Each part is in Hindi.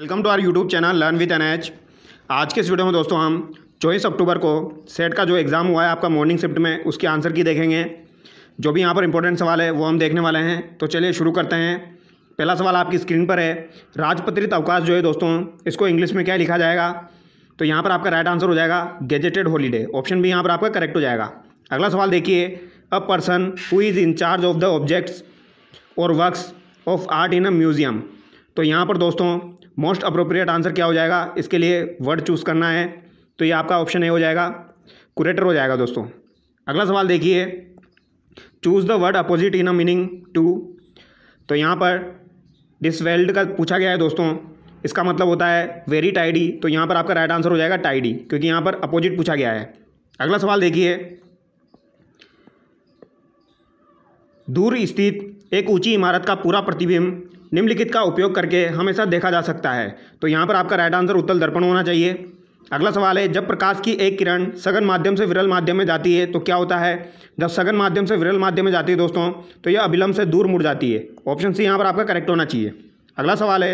welcome to our YouTube channel learn with N H आज के इस वीडियो में दोस्तों हम चौबीस अक्टूबर को सेट का जो एग्ज़ाम हुआ है आपका मॉर्निंग शिफ्ट में उसके आंसर की देखेंगे जो भी यहाँ पर इंपॉर्टेंट सवाल है वो हम देखने वाले हैं तो चलिए शुरू करते हैं पहला सवाल आपकी स्क्रीन पर है राजपत्रित अवकाश जो है दोस्तों इसको इंग्लिश में क्या लिखा जाएगा तो यहाँ पर आपका राइट आंसर हो जाएगा गेजेटेड हॉलीडे ऑप्शन भी यहाँ पर आपका करेक्ट हो जाएगा अगला सवाल देखिए a person who is in charge of the objects और works of art in a museum तो यहाँ पर दोस्तों मोस्ट अप्रोप्रिएट आंसर क्या हो जाएगा इसके लिए वर्ड चूज़ करना है तो ये आपका ऑप्शन ए हो जाएगा कुरेटर हो जाएगा दोस्तों अगला सवाल देखिए choose the word opposite in a meaning to तो यहाँ पर डिसवेल्ड का पूछा गया है दोस्तों इसका मतलब होता है वेरी टाइडी तो यहाँ पर आपका राइट आंसर हो जाएगा टाइडी क्योंकि यहाँ पर अपोजिट पूछा गया है अगला सवाल देखिए दूर स्थित एक ऊंची इमारत का पूरा प्रतिबिंब निम्नलिखित का उपयोग करके हमेशा देखा जा सकता है तो यहाँ पर आपका राइट आंसर उत्तल दर्पण होना चाहिए अगला सवाल है जब प्रकाश की एक किरण सघन माध्यम से विरल माध्यम में जाती है तो क्या होता है जब सघन माध्यम से विरल माध्यम में जाती है दोस्तों तो यह अभिलंब से दूर मुड़ जाती है ऑप्शन सी यहाँ पर आपका करेक्ट होना चाहिए अगला सवाल है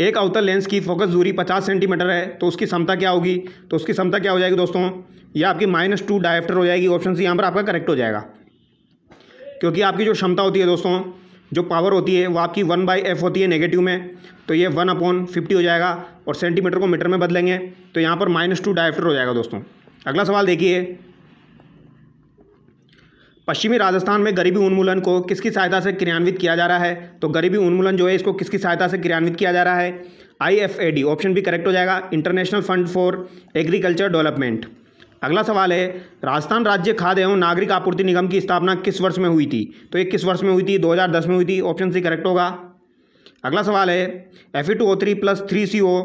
एक अवतल लेंस की फोकस दूरी 50 सेंटीमीटर है तो उसकी क्षमता क्या होगी तो उसकी क्षमता क्या हो जाएगी दोस्तों यह आपकी माइनस टू डायफ्टर हो जाएगी ऑप्शन सी यहाँ पर आपका करेक्ट हो जाएगा क्योंकि आपकी जो क्षमता होती है दोस्तों जो पावर होती है वो आपकी वन बाई एफ होती है नेगेटिव में तो ये वन अपॉन फिफ्टी हो जाएगा और सेंटीमीटर को मीटर में बदलेंगे तो यहाँ पर माइनस टू डायफ्टर हो जाएगा दोस्तों अगला सवाल देखिए पश्चिमी राजस्थान में गरीबी उन्मूलन को किसकी सहायता से क्रियान्वित किया जा रहा है तो गरीबी उन्मूलन जो है इसको किसकी सहायता से क्रियान्वित किया जा रहा है आई ऑप्शन भी करेक्ट हो जाएगा international fund for agriculture development अगला सवाल है राजस्थान राज्य खाद्य एवं नागरिक आपूर्ति निगम की स्थापना किस वर्ष में हुई थी तो ये किस वर्ष में हुई थी 2010 में हुई थी ऑप्शन सी करेक्ट होगा अगला सवाल है F E two O three plus three C O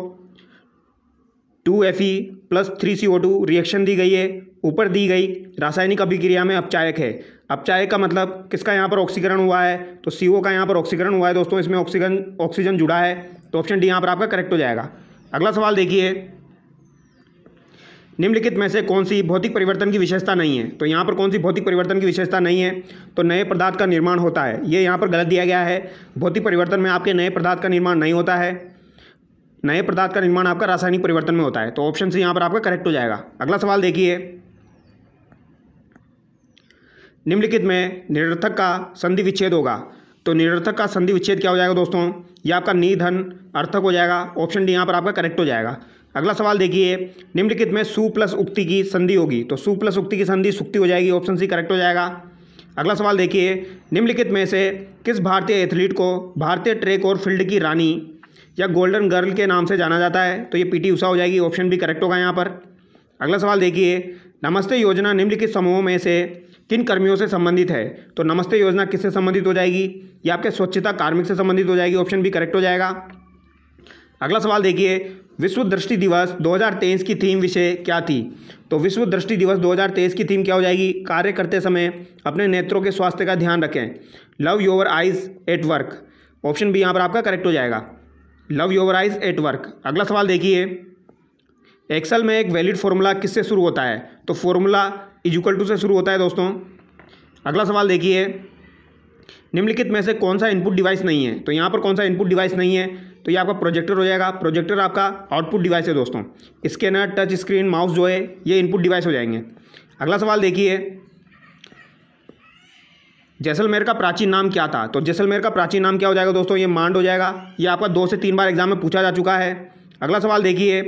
two F E plus three C O two reaction दी गई है ऊपर दी गई रासायनिक अभिक्रिया में अपचायक है अपचायक का मतलब किसका यहाँ पर ऑक्सीकरण हुआ है तो सी ओ का यहाँ पर ऑक्सीकरण हुआ है दोस्तों इसमें ऑक्सीजन ऑक्सीजन जुड़ा है तो ऑप्शन डी यहाँ पर आपका करेक्ट हो जाएगा अगला सवाल देखिए निम्नलिखित में से कौन सी भौतिक परिवर्तन की विशेषता नहीं है तो यहाँ पर कौन सी भौतिक परिवर्तन की विशेषता नहीं है तो नए पदार्थ का निर्माण होता है ये यहाँ पर गलत दिया गया है भौतिक परिवर्तन में आपके नए पदार्थ का निर्माण नहीं होता है नए पदार्थ का निर्माण आपका रासायनिक परिवर्तन में होता है तो ऑप्शन सी यहाँ पर आपका करेक्ट हो जाएगा अगला सवाल देखिए निम्नलिखित में निरर्थक का संधि विच्छेद होगा तो निरर्थक का संधि विच्छेद क्या हो जाएगा दोस्तों ये आपका निधन अर्थक हो जाएगा ऑप्शन डी यहाँ पर आपका करेक्ट हो जाएगा अगला सवाल देखिए निम्नलिखित में सु प्लस उक्ति की संधि होगी तो सु प्लस उक्ति की संधि सुक्ति हो जाएगी ऑप्शन सी करेक्ट हो जाएगा अगला सवाल देखिए निम्नलिखित में से किस भारतीय एथलीट को भारतीय ट्रैक और फील्ड की रानी या गोल्डन गर्ल के नाम से जाना जाता है तो ये पीटी उषा हो जाएगी ऑप्शन भी करेक्ट होगा यहाँ पर अगला सवाल देखिए नमस्ते योजना निम्नलिखित समूहों में से किन कर्मियों से संबंधित है तो नमस्ते योजना किससे संबंधित हो जाएगी या आपके स्वच्छता कार्मिक से संबंधित हो जाएगी ऑप्शन भी करेक्ट हो जाएगा अगला सवाल देखिए विश्व दृष्टि दिवस 2023 की थीम विषय क्या थी तो विश्व दृष्टि दिवस 2023 की थीम क्या हो जाएगी कार्य करते समय अपने नेत्रों के स्वास्थ्य का ध्यान रखें love your eyes at work option B यहाँ पर आपका करेक्ट हो जाएगा love your eyes at work अगला सवाल देखिए एक्सल में एक वैलिड फॉर्मूला किससे शुरू होता है तो फॉर्मूला इजिकल टू से शुरू होता है दोस्तों अगला सवाल देखिए निम्नलिखित में से कौन सा इनपुट डिवाइस नहीं है तो यहाँ पर कौन सा इनपुट डिवाइस नहीं है तो ये आपका प्रोजेक्टर हो जाएगा प्रोजेक्टर आपका आउटपुट डिवाइस है दोस्तों स्कैनर टच स्क्रीन माउस जो है ये इनपुट डिवाइस हो जाएंगे अगला सवाल देखिए जैसलमेर का प्राचीन नाम क्या था तो जैसलमेर का प्राचीन नाम क्या हो जाएगा दोस्तों ये मांड हो जाएगा ये आपका दो से तीन बार एग्जाम में पूछा जा चुका है अगला सवाल देखिए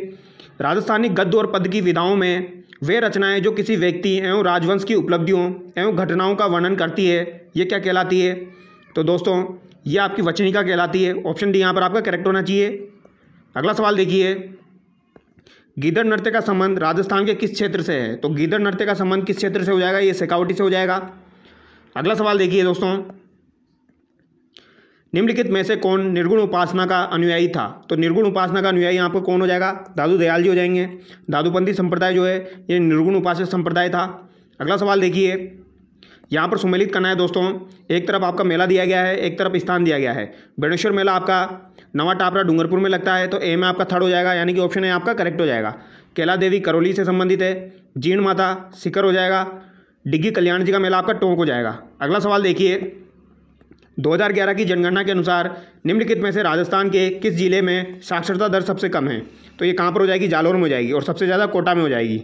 राजस्थानी गद्य और पद की विधाओं में वे रचनाएं जो किसी व्यक्ति एवं राजवंश की उपलब्धियों एवं घटनाओं का वर्णन करती है ये क्या कहलाती है तो दोस्तों यह आपकी वचनिका कहलाती है ऑप्शन डी यहाँ पर आपका करेक्ट होना चाहिए अगला सवाल देखिए गीदड़ नृत्य का संबंध राजस्थान के किस क्षेत्र से है तो गीदड़ नृत्य का संबंध किस क्षेत्र से हो जाएगा ये सेकावटी से हो जाएगा अगला सवाल देखिए दोस्तों निम्नलिखित में से कौन निर्गुण उपासना का अनुयायी था तो निर्गुण उपासना का अनुयायी यहाँ पर कौन हो जाएगा दादू दयाल जी हो जाएंगे दादूपंथी संप्रदाय जो है ये निर्गुण उपासना संप्रदाय था अगला सवाल देखिए यहाँ पर सुमेलित करना है दोस्तों एक तरफ आपका मेला दिया गया है एक तरफ स्थान दिया गया है बेणेश्वर मेला आपका नवा टापरा डूंगरपुर में लगता है तो ए में आपका थर्ड हो जाएगा यानी कि ऑप्शन है आपका करेक्ट हो जाएगा केला देवी करौली से संबंधित है जीण माता सिकर हो जाएगा डिग्गी कल्याण जी का मेला आपका टोंक हो जाएगा अगला सवाल देखिए 2011 की जनगणना के अनुसार निम्नलिखित में से राजस्थान के किस जिले में साक्षरता दर सबसे कम है तो ये कहाँ पर हो जाएगी जालौर में हो जाएगी और सबसे ज़्यादा कोटा में हो जाएगी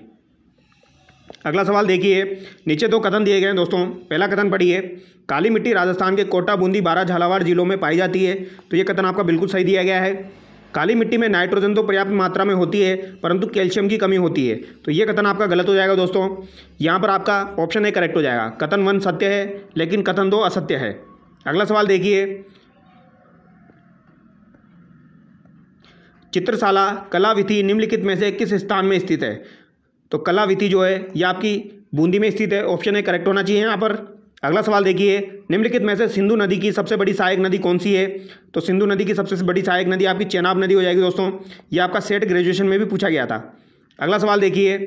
अगला सवाल देखिए नीचे दो कथन दिए गए हैं दोस्तों पहला कथन पढ़िए काली मिट्टी राजस्थान के कोटा बूंदी बारा झालावाड़ जिलों में पाई जाती है तो ये कथन आपका बिल्कुल सही दिया गया है काली मिट्टी में नाइट्रोजन तो पर्याप्त मात्रा में होती है परंतु कैल्शियम की कमी होती है तो ये कथन आपका गलत हो जाएगा दोस्तों यहाँ पर आपका ऑप्शन ए करेक्ट हो जाएगा कथन वन सत्य है लेकिन कथन दो असत्य है अगला सवाल देखिए चित्रशाला कला विधि निम्नलिखित में से किस स्थान में स्थित है तो विधि जो है यह आपकी बूंदी में स्थित है ऑप्शन है करेक्ट होना चाहिए यहाँ पर अगला सवाल देखिए निम्नलिखित में से सिंधु नदी की सबसे बड़ी सहायक नदी कौन सी है तो सिंधु नदी की सबसे बड़ी सहायक नदी आपकी चेनाब नदी हो जाएगी दोस्तों ये आपका सेट ग्रेजुएशन में भी पूछा गया था अगला सवाल देखिए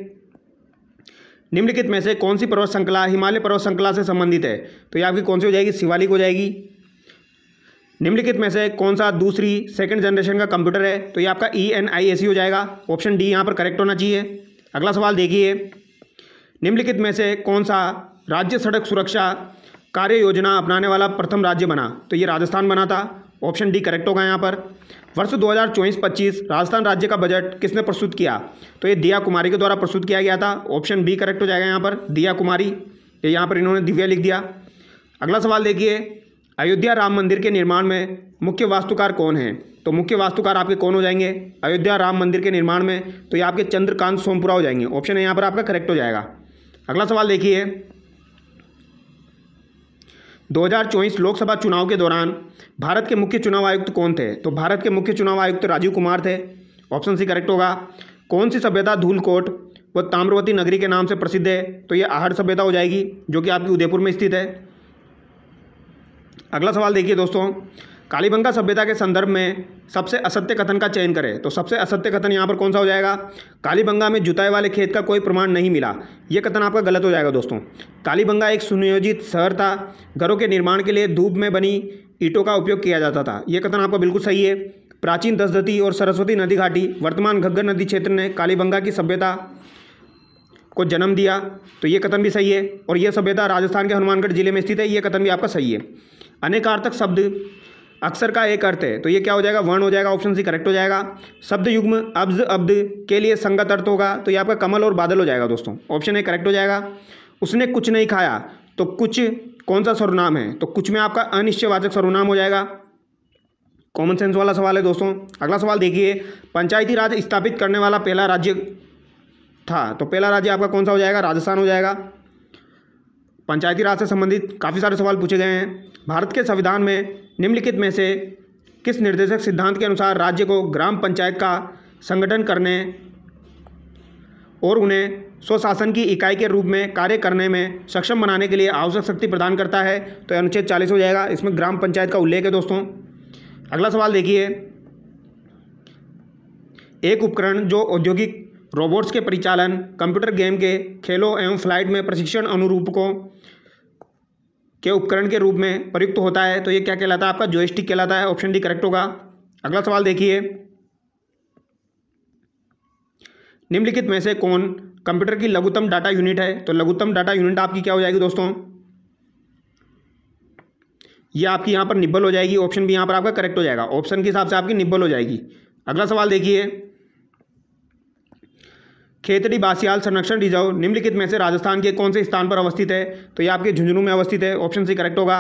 निम्नलिखित में से कौन सी पर्वत श्रृंखला हिमालय पर्वत श्रृंखला से संबंधित है तो ये आपकी कौन सी हो जाएगी शिवालिक हो जाएगी निम्नलिखित में से कौन सा दूसरी सेकंड जनरेशन का कंप्यूटर है तो ये आपका ई एन आई ए सी हो जाएगा ऑप्शन डी यहाँ पर करेक्ट होना चाहिए अगला सवाल देखिए निम्नलिखित में से कौन सा राज्य सड़क सुरक्षा कार्य योजना अपनाने वाला प्रथम राज्य बना तो ये राजस्थान बना था ऑप्शन डी करेक्ट होगा यहाँ पर वर्ष दो हज़ार राजस्थान राज्य का बजट किसने प्रस्तुत किया तो ये दिया कुमारी के द्वारा प्रस्तुत किया गया था ऑप्शन बी करेक्ट हो जाएगा यहाँ पर दिया कुमारी ये यहाँ पर इन्होंने दिव्या लिख दिया अगला सवाल देखिए अयोध्या राम मंदिर के निर्माण में मुख्य वास्तुकार कौन है तो मुख्य वास्तुकार आपके कौन हो जाएंगे अयोध्या राम मंदिर के निर्माण में तो ये आपके चंद्रकांत सोमपुरा हो जाएंगे ऑप्शन है यहाँ पर आपका करेक्ट हो जाएगा अगला सवाल देखिए 2024 लोकसभा चुनाव के दौरान भारत के मुख्य चुनाव आयुक्त कौन थे तो भारत के मुख्य चुनाव आयुक्त राजीव कुमार थे ऑप्शन सी करेक्ट होगा कौन सी सभ्यता धूलकोट व ताम्रवती नगरी के नाम से प्रसिद्ध है तो ये आहड़ सभ्यता हो जाएगी जो कि आपकी उदयपुर में स्थित है अगला सवाल देखिए दोस्तों कालीबंगा सभ्यता के संदर्भ में सबसे असत्य कथन का चयन करें तो सबसे असत्य कथन यहाँ पर कौन सा हो जाएगा कालीबंगा में जुताई वाले खेत का कोई प्रमाण नहीं मिला यह कथन आपका गलत हो जाएगा दोस्तों कालीबंगा एक सुनियोजित शहर था घरों के निर्माण के लिए धूप में बनी ईटों का उपयोग किया जाता था यह कथन आपका बिल्कुल सही है प्राचीन दसदती और सरस्वती नदी घाटी वर्तमान घग्गर नदी क्षेत्र ने कालीबंगा की सभ्यता को जन्म दिया तो ये कथन भी सही है और यह सभ्यता राजस्थान के हनुमानगढ़ जिले में स्थित है ये कथन भी आपका सही है अनेकार्थक शब्द अक्षर का एक अर्थ है तो ये क्या हो जाएगा वर्ण हो जाएगा ऑप्शन सी करेक्ट हो जाएगा शब्द युग्म अब्ज अब्द के लिए संगत अर्थ होगा तो ये आपका कमल और बादल हो जाएगा दोस्तों ऑप्शन ए करेक्ट हो जाएगा उसने कुछ नहीं खाया तो कुछ कौन सा सर्वनाम है तो कुछ में आपका अनिश्चयवाचक सर्वनाम हो जाएगा कॉमन सेंस वाला सवाल है दोस्तों अगला सवाल देखिए पंचायती राज स्थापित करने वाला पहला राज्य था तो पहला राज्य आपका कौन सा हो जाएगा राजस्थान हो जाएगा पंचायती राज से संबंधित काफ़ी सारे सवाल पूछे गए हैं भारत के संविधान में निम्नलिखित में से किस निर्देशक सिद्धांत के अनुसार राज्य को ग्राम पंचायत का संगठन करने और उन्हें स्वशासन की इकाई के रूप में कार्य करने में सक्षम बनाने के लिए आवश्यक शक्ति प्रदान करता है तो अनुच्छेद चालीस हो जाएगा इसमें ग्राम पंचायत का उल्लेख है दोस्तों अगला सवाल देखिए एक उपकरण जो औद्योगिक रोबोट्स के परिचालन कंप्यूटर गेम के खेलों एवं फ्लाइट में प्रशिक्षण अनुरूपकों के उपकरण के रूप में प्रयुक्त होता है तो ये क्या कहलाता है आपका जोएस्टिक कहलाता है ऑप्शन डी करेक्ट होगा अगला सवाल देखिए निम्नलिखित में से कौन कंप्यूटर की लघुतम डाटा यूनिट है तो लघुतम डाटा यूनिट आपकी क्या हो जाएगी दोस्तों ये आपकी यहाँ पर निब्बल हो जाएगी ऑप्शन भी यहाँ पर आपका करेक्ट हो जाएगा ऑप्शन के हिसाब से आपकी निब्बल हो जाएगी अगला सवाल देखिए खेतड़ी बासियाल संरक्षण रिजर्व निम्नलिखित में से राजस्थान के कौन से स्थान पर अवस्थित है तो ये आपके झुंझुनू में अवस्थित है ऑप्शन सी करेक्ट होगा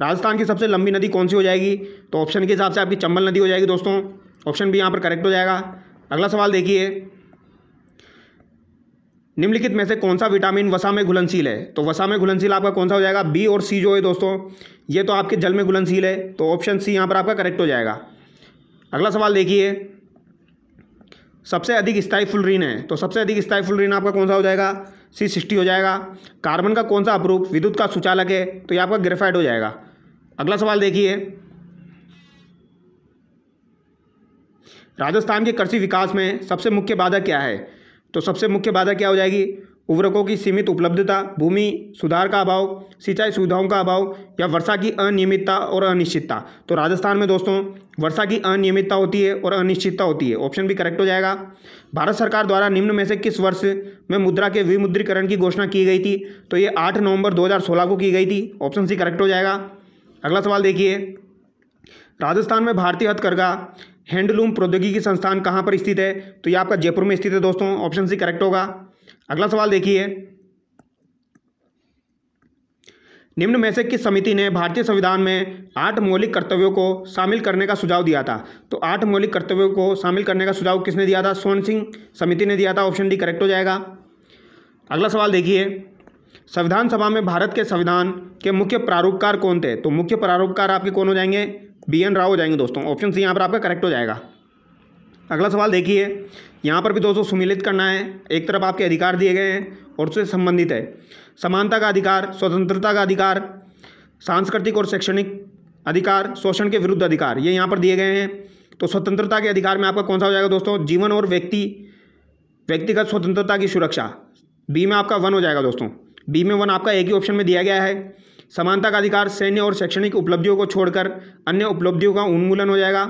राजस्थान की सबसे लंबी नदी कौन सी हो जाएगी तो ऑप्शन के हिसाब से आपकी चंबल नदी हो जाएगी दोस्तों ऑप्शन भी यहाँ पर करेक्ट हो जाएगा अगला सवाल देखिए निम्नलिखित में से कौन सा विटामिन वसा में घुलनशील है तो वसा में घुलनशील आपका कौन सा हो जाएगा बी और सी जो है दोस्तों ये तो आपके जल में घुलनशील है तो ऑप्शन सी यहाँ पर आपका करेक्ट हो जाएगा अगला सवाल देखिए सबसे अधिक स्थाई ऋण है तो सबसे अधिक स्थाई ऋण आपका कौन सा हो जाएगा सी सिक्सटी हो जाएगा कार्बन का कौन सा अपरूप विद्युत का सुचालक है तो ये आपका ग्रेफाइड हो जाएगा अगला सवाल देखिए राजस्थान के कृषि विकास में सबसे मुख्य बाधा क्या है तो सबसे मुख्य बाधा क्या हो जाएगी उर्वरकों की सीमित उपलब्धता भूमि सुधार का अभाव सिंचाई सुविधाओं का अभाव या वर्षा की अनियमितता और अनिश्चितता तो राजस्थान में दोस्तों वर्षा की अनियमितता होती है और अनिश्चितता होती है ऑप्शन भी करेक्ट हो जाएगा भारत सरकार द्वारा निम्न में से किस वर्ष में मुद्रा के विमुद्रीकरण की घोषणा की गई थी तो ये आठ नवंबर दो को की गई थी ऑप्शन सी करेक्ट हो जाएगा अगला सवाल देखिए राजस्थान में भारतीय हथकरघा हैंडलूम प्रौद्योगिकी संस्थान कहाँ पर स्थित है तो ये आपका जयपुर में स्थित है दोस्तों ऑप्शन सी करेक्ट होगा अगला सवाल देखिए निम्न में से किस समिति ने भारतीय संविधान में आठ मौलिक कर्तव्यों को शामिल करने का सुझाव दिया था तो आठ मौलिक कर्तव्यों को शामिल करने का सुझाव किसने दिया था सोन सिंह समिति ने दिया था ऑप्शन डी करेक्ट हो जाएगा अगला सवाल देखिए संविधान सभा में भारत के संविधान के मुख्य प्रारूपकार कौन थे तो मुख्य प्रारूपकार आपके कौन हो जाएंगे बी एन राव हो जाएंगे दोस्तों ऑप्शन सी यहाँ पर आपका करेक्ट हो जाएगा अगला सवाल देखिए यहाँ पर भी दोस्तों सुमिलित करना है एक तरफ आपके अधिकार दिए गए हैं और उससे संबंधित है समानता का अधिकार स्वतंत्रता का अधिकार सांस्कृतिक और शैक्षणिक अधिकार शोषण के विरुद्ध अधिकार ये यहाँ पर दिए गए हैं तो स्वतंत्रता के अधिकार में आपका कौन सा हो जाएगा दोस्तों जीवन और व्यक्ति व्यक्तिगत स्वतंत्रता की सुरक्षा बी में आपका वन हो जाएगा दोस्तों बी में वन आपका एक ही ऑप्शन में दिया गया है समानता का अधिकार सैन्य और शैक्षणिक उपलब्धियों को छोड़कर अन्य उपलब्धियों का उन्मूलन हो जाएगा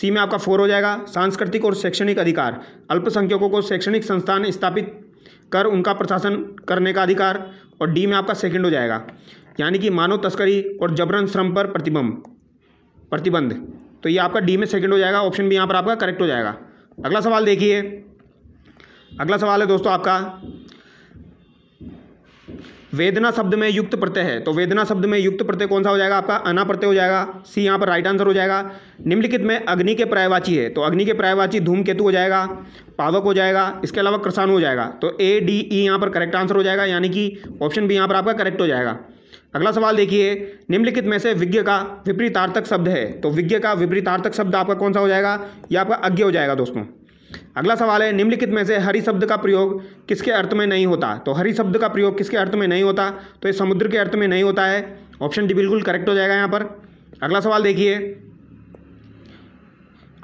सी में आपका फोर हो जाएगा सांस्कृतिक और शैक्षणिक अधिकार अल्पसंख्यकों को शैक्षणिक संस्थान स्थापित कर उनका प्रशासन करने का अधिकार और डी में आपका सेकंड हो जाएगा यानी कि मानव तस्करी और जबरन श्रम पर प्रतिबंध प्रतिबंध तो ये आपका डी में सेकंड हो जाएगा ऑप्शन भी यहाँ पर आपका करेक्ट हो जाएगा अगला सवाल देखिए अगला सवाल है दोस्तों आपका वेदना शब्द में युक्त प्रत्यय है तो वेदना शब्द में युक्त प्रत्यय कौन सा हो जाएगा आपका अना प्रत्यय हो जाएगा सी यहाँ पर राइट आंसर हो जाएगा निम्नलिखित में अग्नि के प्रायवाची है तो अग्नि के प्रायवाची धूम केतु हो जाएगा पावक हो जाएगा इसके अलावा कृषाणु हो जाएगा तो ए डी ई यहाँ पर करेक्ट आंसर हो जाएगा यानी कि ऑप्शन भी यहाँ पर आपका करेक्ट हो जाएगा अगला सवाल देखिए निम्नलिखित में से विज्ञ का विपरीतार्थक शब्द है तो विज्ञ का विपरीतार्थक शब्द आपका कौन सा हो जाएगा यह आपका अज्ञ हो जाएगा दोस्तों अगला सवाल है निम्नलिखित में से हरी शब्द का प्रयोग किसके अर्थ में नहीं होता तो हरी शब्द का प्रयोग किसके अर्थ में नहीं होता तो ये समुद्र के अर्थ में नहीं होता है ऑप्शन डी बिल्कुल करेक्ट हो जाएगा यहाँ पर अगला सवाल देखिए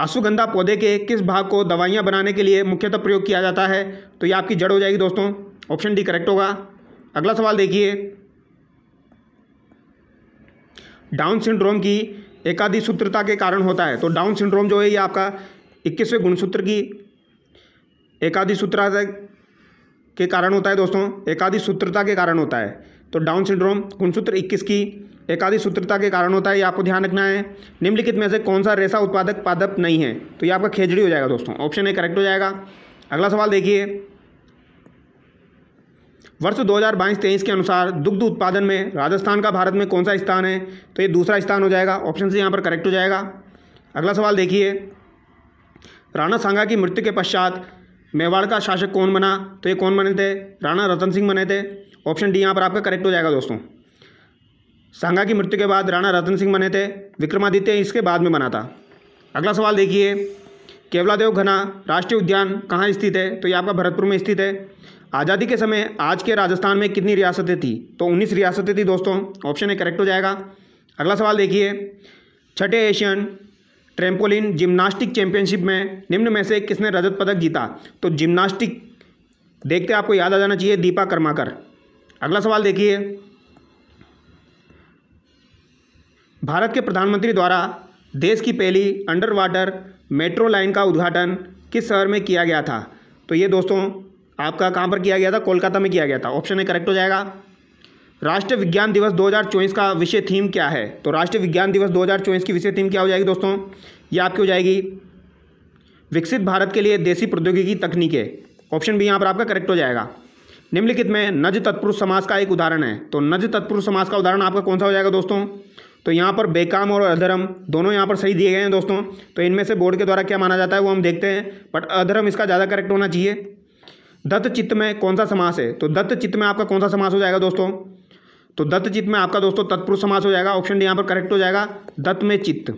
अश्वगंधा पौधे के किस भाग को दवाइयाँ बनाने के लिए मुख्यतः प्रयोग किया जाता है तो ये आपकी जड़ हो जाएगी दोस्तों ऑप्शन डी करेक्ट होगा अगला सवाल देखिए डाउन सिंड्रोम की एकाधि सूत्रता के कारण होता है तो डाउन सिंड्रोम जो है ये आपका इक्कीसवें गुणसूत्र की एकाधि सूत्रता के कारण होता है दोस्तों एकाधि सूत्रता के कारण होता है तो डाउन सिंड्रोम गुणसूत्र इक्कीस की एकाधि सूत्रता के कारण होता है ये आपको ध्यान रखना है निम्नलिखित में से कौन सा रेसा उत्पादक पादप नहीं है तो ये आपका खेजड़ी हो जाएगा दोस्तों ऑप्शन ए करेक्ट हो जाएगा अगला सवाल देखिए वर्ष 2022-23 के अनुसार दुग्ध उत्पादन में राजस्थान का भारत में कौन सा स्थान है तो ये दूसरा स्थान हो जाएगा ऑप्शन से यहाँ पर करेक्ट हो जाएगा अगला सवाल देखिए राणा सांगा की मृत्यु के पश्चात मेवाड़ का शासक कौन बना तो ये कौन बने थे राणा रतन सिंह बने थे ऑप्शन डी यहाँ पर आपका करेक्ट हो जाएगा दोस्तों सांगा की मृत्यु के बाद राणा रतन सिंह बने थे विक्रमादित्य इसके बाद में बना था अगला सवाल देखिए केवलादेव घना राष्ट्रीय उद्यान कहाँ स्थित है तो ये आपका भरतपुर में स्थित है आज़ादी के समय आज के राजस्थान में कितनी रियासतें थी तो 19 रियासतें थी दोस्तों ऑप्शन ए करेक्ट हो जाएगा अगला सवाल देखिए छठे एशियन ट्रेम्पोलिन जिम्नास्टिक चैंपियनशिप में निम्न में से किसने रजत पदक जीता तो जिम्नास्टिक देखते आपको याद आ जाना चाहिए दीपा कर्माकर अगला सवाल देखिए भारत के प्रधानमंत्री द्वारा देश की पहली अंडर वाटर मेट्रो लाइन का उद्घाटन किस शहर में किया गया था तो ये दोस्तों आपका कहाँ पर किया गया था कोलकाता में किया गया था ऑप्शन ए करेक्ट हो जाएगा राष्ट्रीय विज्ञान दिवस 2024 का विषय थीम क्या है तो राष्ट्रीय विज्ञान दिवस 2024 की विषय थीम क्या हो जाएगी दोस्तों ये आपकी हो जाएगी विकसित भारत के लिए देसी प्रौद्योगिकी तकनीकें ऑप्शन भी यहाँ पर आपका करेक्ट हो जाएगा निम्नलिखित में नज तत्पुरुष समाज का एक उदाहरण है तो नज तत्पुरुष समाज का उदाहरण आपका कौन सा हो जाएगा दोस्तों तो यहाँ पर बेकाम और अधर्म दोनों यहाँ पर सही दिए गए हैं दोस्तों तो इनमें से बोर्ड के द्वारा क्या माना जाता है वो हम देखते हैं बट अधर्म इसका ज़्यादा करेक्ट होना चाहिए दत्त चित्त में कौन सा समास है तो दत्त चित्त में आपका कौन सा समास हो जाएगा दोस्तों तो दत्त चित्त में आपका दोस्तों तत्पुरुष समास हो जाएगा ऑप्शन डी यहाँ पर करेक्ट हो जाएगा दत्त में चित्त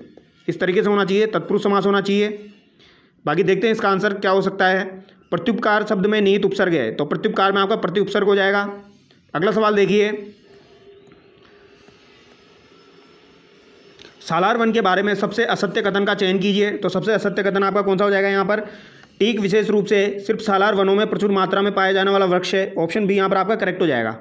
इस तरीके से होना चाहिए तत्पुरुष समास होना चाहिए बाकी देखते हैं इसका आंसर क्या हो सकता है प्रत्युपकार शब्द में निहित उपसर्ग है तो प्रत्युपकार में आपका प्रति उपसर्ग हो जाएगा अगला सवाल देखिए सालार वन के बारे में सबसे असत्य कथन का चयन कीजिए तो सबसे असत्य कथन आपका कौन सा हो जाएगा यहाँ पर टीक विशेष रूप से सिर्फ सालार वनों में प्रचुर मात्रा में पाया जाने वाला वृक्ष है ऑप्शन बी यहाँ पर आपका करेक्ट हो जाएगा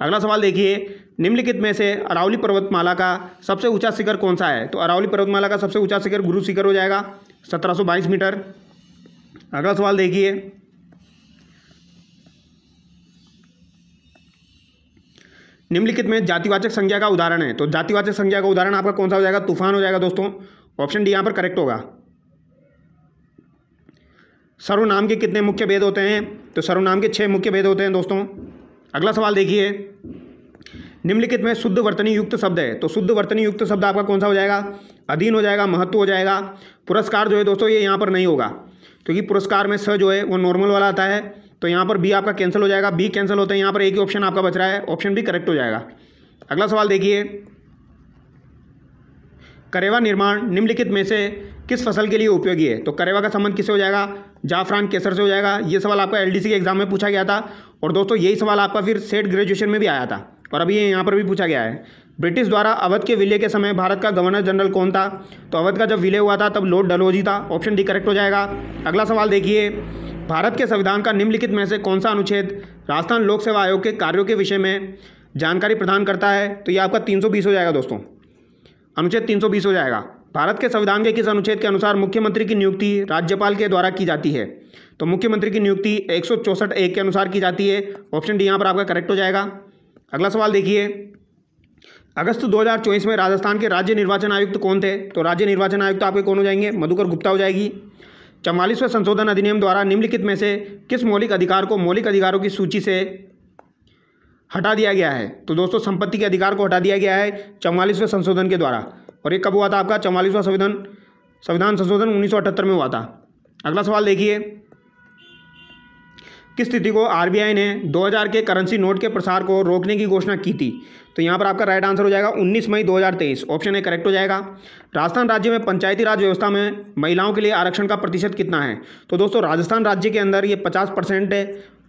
अगला सवाल देखिए निम्नलिखित में से अरावली पर्वतमाला का सबसे ऊंचा शिखर कौन सा है तो अरावली पर्वतमाला का सबसे ऊंचा शिखर गुरु शिखर हो जाएगा 1722 मीटर अगला सवाल देखिए निम्नलिखित में जातिवाचक संज्ञा का उदाहरण है तो जातिवाचक संज्ञा का उदाहरण आपका कौन सा हो जाएगा तूफान हो जाएगा दोस्तों ऑप्शन डी यहाँ पर करेक्ट होगा सर्वनाम के कितने मुख्य भेद होते हैं तो सर्वनाम के छह मुख्य भेद होते हैं दोस्तों अगला सवाल देखिए निम्नलिखित में शुद्ध वर्तनी युक्त शब्द है तो शुद्ध वर्तनी युक्त शब्द आपका कौन सा हो जाएगा अधीन हो जाएगा महत्व हो जाएगा पुरस्कार जो है दोस्तों ये यहाँ पर नहीं होगा क्योंकि पुरस्कार में स जो है वो नॉर्मल वाला आता है तो यहाँ पर बी आपका कैंसिल हो जाएगा बी कैंसिल होता है यहाँ पर एक ही ऑप्शन आपका बच रहा है ऑप्शन भी करेक्ट हो जाएगा अगला सवाल देखिए करेवा निर्माण निम्नलिखित में से किस फसल के लिए उपयोगी है तो करेवा का संबंध किससे हो जाएगा जाफरान केसर से हो जाएगा ये सवाल आपका एलडीसी के एग्जाम में पूछा गया था और दोस्तों यही सवाल आपका फिर सेट ग्रेजुएशन में भी आया था और अभी यहाँ पर भी पूछा गया है ब्रिटिश द्वारा अवध के विलय के समय भारत का गवर्नर जनरल कौन था तो अवध का जब विलय हुआ था तब लॉर्ड डलहौजी था ऑप्शन डी करेक्ट हो जाएगा अगला सवाल देखिए भारत के संविधान का निम्नलिखित में से कौन सा अनुच्छेद राजस्थान लोक सेवा आयोग के कार्यों के विषय में जानकारी प्रदान करता है तो ये आपका 320 हो जाएगा दोस्तों अनुच्छेद 320 हो जाएगा भारत के संविधान के किस अनुच्छेद के अनुसार मुख्यमंत्री की नियुक्ति राज्यपाल के द्वारा की जाती है तो मुख्यमंत्री की नियुक्ति एक सौ चौसठ ए के अनुसार की जाती है ऑप्शन डी यहाँ पर आपका करेक्ट हो जाएगा अगला सवाल देखिए अगस्त 2024 में राजस्थान के राज्य निर्वाचन आयुक्त कौन थे तो राज्य निर्वाचन आयुक्त आपके कौन हो जाएंगे मधुकर गुप्ता हो जाएगी चवालीसवें संशोधन अधिनियम द्वारा निम्नलिखित में से किस मौलिक अधिकार को मौलिक अधिकारों की सूची से हटा दिया गया है तो दोस्तों संपत्ति के अधिकार को हटा दिया गया है चवालीसवें संशोधन के द्वारा और ये कब हुआ था आपका चवालीसवां संविधान संविधान संशोधन उन्नीस में हुआ था अगला सवाल देखिए किस स्थिति को आरबीआई ने 2000 के करेंसी नोट के प्रसार को रोकने की घोषणा की थी तो यहाँ पर आपका राइट आंसर हो जाएगा 19 मई 2023 ऑप्शन ए करेक्ट हो जाएगा राजस्थान राज्य में पंचायती राज व्यवस्था में महिलाओं के लिए आरक्षण का प्रतिशत कितना है तो दोस्तों राजस्थान राज्य के अंदर ये पचास परसेंट है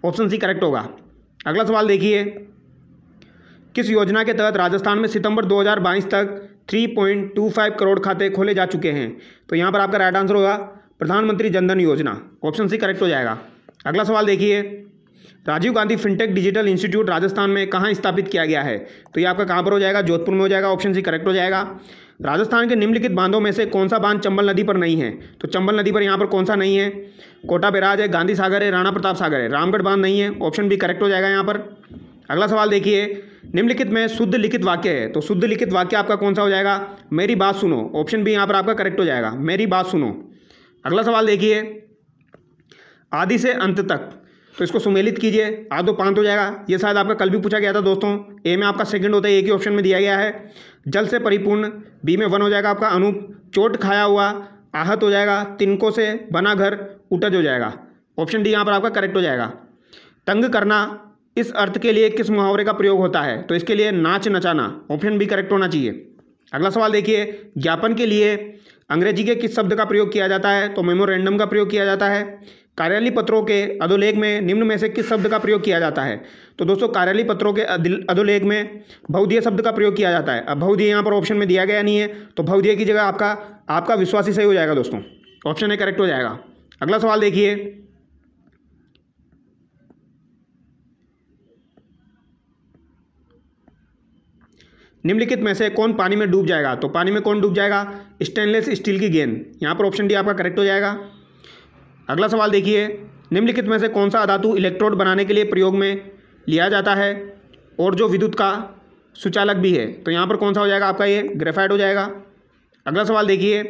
ऑप्शन सी करेक्ट होगा अगला सवाल देखिए किस योजना के तहत राजस्थान में सितंबर 2022 तक 3.25 करोड़ खाते खोले जा चुके हैं तो यहाँ पर आपका राइट आंसर होगा प्रधानमंत्री जनधन योजना ऑप्शन सी करेक्ट हो जाएगा अगला सवाल देखिए Rajiv Gandhi fintech digital institute Rajasthan में कहाँ स्थापित किया गया है तो ये आपका कहाँ पर हो जाएगा जोधपुर में हो जाएगा ऑप्शन सी करेक्ट हो जाएगा राजस्थान के निम्नलिखित बांधों में से कौन सा बांध चंबल नदी पर नहीं है तो चंबल नदी पर यहाँ पर कौन सा नहीं है कोटा बैराज है गांधी सागर है राणा प्रताप सागर है रामगढ़ बांध नहीं है ऑप्शन बी करेक्ट हो जाएगा यहाँ पर अगला सवाल देखिए निम्नलिखित में शुद्ध लिखित वाक्य है तो शुद्ध लिखित वाक्य आपका कौन सा हो जाएगा मेरी बात सुनो ऑप्शन बी यहाँ पर आपका करेक्ट हो जाएगा मेरी बात सुनो अगला सवाल देखिए आदि से अंत तक तो इसको सुमेलित कीजिए आदो पांत हो जाएगा ये शायद आपका कल भी पूछा गया था दोस्तों ए में आपका सेकंड होता है एक ही ऑप्शन में दिया गया है जल से परिपूर्ण बी में वन हो जाएगा आपका अनूप चोट खाया हुआ आहत हो जाएगा तिनको से बना घर उटज हो जाएगा ऑप्शन डी यहाँ पर आपका करेक्ट हो जाएगा तंग करना इस अर्थ के लिए किस मुहावरे का प्रयोग होता है तो इसके लिए नाच नचाना ऑप्शन बी करेक्ट होना चाहिए अगला सवाल देखिए ज्ञापन के लिए अंग्रेजी के किस शब्द का प्रयोग किया जाता है तो मेमोरेंडम का प्रयोग किया जाता है कार्यालय पत्रों के अधोलेख में निम्न में से किस शब्द का प्रयोग किया जाता है तो दोस्तों कार्यालय पत्रों के अधोलेख में भवदीय शब्द का प्रयोग किया जाता है अब भवदीय यहाँ पर ऑप्शन में दिया गया नहीं है तो भवदीय की जगह आपका आपका विश्वासी सही हो जाएगा दोस्तों ऑप्शन ए करेक्ट हो जाएगा अगला सवाल देखिए निम्नलिखित में से कौन पानी में डूब जाएगा तो पानी में कौन डूब जाएगा स्टेनलेस स्टील की गेंद यहाँ पर ऑप्शन डी आपका करेक्ट हो जाएगा अगला सवाल देखिए निम्नलिखित में से कौन सा अधातु इलेक्ट्रोड बनाने के लिए प्रयोग में लिया जाता है और जो विद्युत का सुचालक भी है तो यहाँ पर कौन सा हो जाएगा आपका ये ग्रेफाइट हो जाएगा अगला सवाल देखिए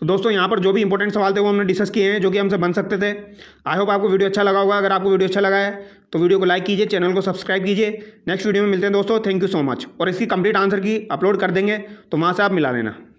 तो दोस्तों यहाँ पर जो भी इंपॉर्टेंट सवाल थे वो हमने डिस्कस किए हैं जो कि हमसे बन सकते थे आई होप आपको वीडियो अच्छा लगा होगा अगर आपको वीडियो अच्छा लगा है तो वीडियो को लाइक कीजिए चैनल को सब्सक्राइब कीजिए नेक्स्ट वीडियो में मिलते हैं दोस्तों थैंक यू सो मच और इसकी कंप्लीट आंसर की अपलोड कर देंगे तो वहाँ से आप मिला लेना